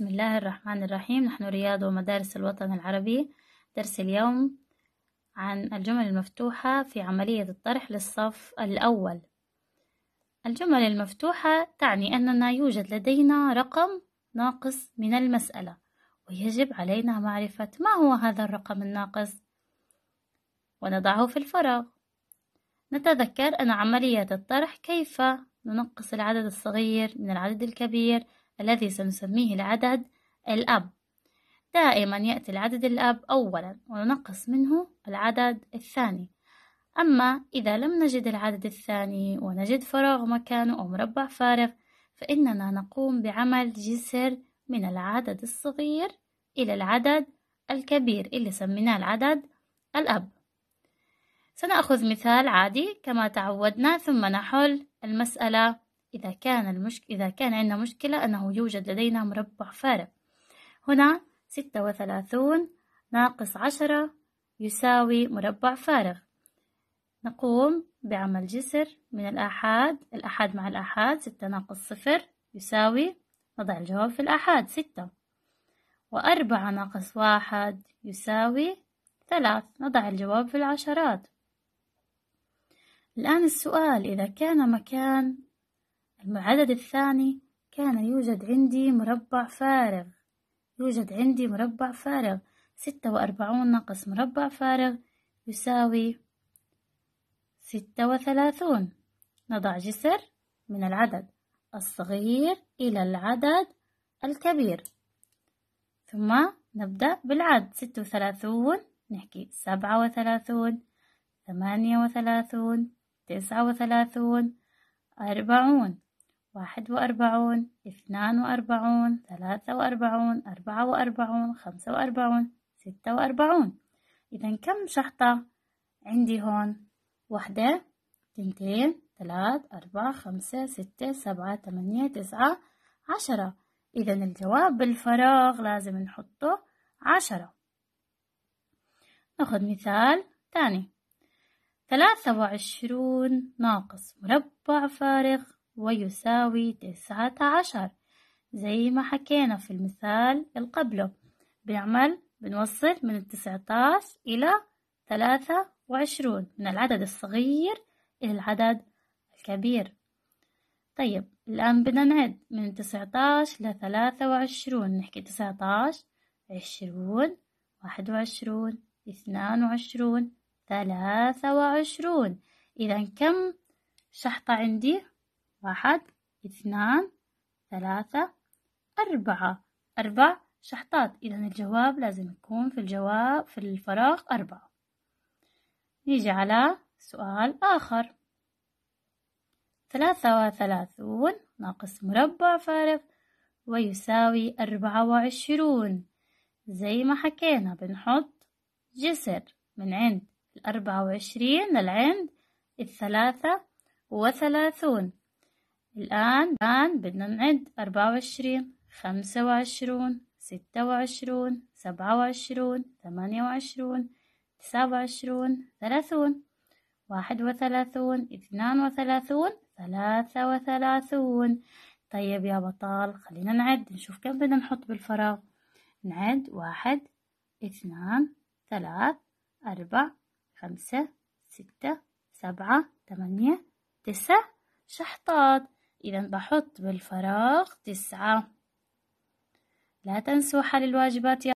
بسم الله الرحمن الرحيم نحن رياض ومدارس الوطن العربي درس اليوم عن الجمل المفتوحة في عملية الطرح للصف الأول الجمل المفتوحة تعني أننا يوجد لدينا رقم ناقص من المسألة ويجب علينا معرفة ما هو هذا الرقم الناقص ونضعه في الفراغ نتذكر أن عملية الطرح كيف ننقص العدد الصغير من العدد الكبير الذي سنسميه العدد الأب دائما يأتي العدد الأب أولا وننقص منه العدد الثاني أما إذا لم نجد العدد الثاني ونجد فراغ مكانه أو مربع فارغ فإننا نقوم بعمل جسر من العدد الصغير إلى العدد الكبير اللي سميناه العدد الأب سنأخذ مثال عادي كما تعودنا ثم نحل المسألة إذا كان المشك... إذا كان عندنا مشكلة أنه يوجد لدينا مربع فارغ هنا ستة وثلاثون ناقص عشرة يساوي مربع فارغ نقوم بعمل جسر من الآحاد الآحاد مع الآحاد ستة ناقص صفر يساوي نضع الجواب في الآحاد ستة وأربعة ناقص واحد يساوي ثلاث نضع الجواب في العشرات الآن السؤال إذا كان مكان العدد الثاني كان يوجد عندي مربع فارغ يوجد عندي مربع فارغ ستة وأربعون ناقص مربع فارغ يساوي ستة وثلاثون نضع جسر من العدد الصغير إلى العدد الكبير ثم نبدأ بالعد ستة وثلاثون نحكي سبعة وثلاثون ثمانية وثلاثون تسعة وثلاثون أربعون واحد وأربعون اثنان وأربعون ثلاثة وأربعون أربعة وأربعون خمسة وأربعون ستة وأربعون إذا كم شحطة عندي هون واحدة تنتين ثلاث أربعة خمسة ستة سبعة ثمانية تسعة عشرة إذا الجواب بالفراغ لازم نحطه عشرة ناخد مثال تاني ثلاثة وعشرون ناقص مربع فارغ ويساوي تسعة عشر زي ما حكينا في المثال القبله بنعمل بنوصل من عشر إلى ثلاثة وعشرون من العدد الصغير إلى العدد الكبير طيب الآن بدنا نعد من تسعة عشر لثلاثة وعشرون نحكي تسعة عشر عشرون واحد وعشرون اثنان وعشرون ثلاثة وعشرون إذا كم شحطة عندي واحد اثنان ثلاثة أربعة أربع شحطات إذا الجواب لازم يكون في الجواب في الفراغ أربعة نيجي على سؤال آخر ثلاثة وثلاثون ناقص مربع فارغ ويساوي أربعة وعشرون زي ما حكينا بنحط جسر من عند الأربعة وعشرين للعند الثلاثة وثلاثون الآن الآن بدنا نعد أربعة وعشرين خمسة وعشرون ستة وعشرون سبعة وعشرون ثمانية وعشرون تسعة وعشرون ثلاثون واحد وثلاثون اثنان وثلاثون ثلاثة وثلاثون طيب يا بطال خلينا نعد نشوف كم بدنا نحط بالفراغ نعد واحد اثنان ثلاث أربع خمسة ستة سبعة ثمانية تسعة شحطات إذا بحط بالفراغ تسعة لا تنسوا حل الواجبات يا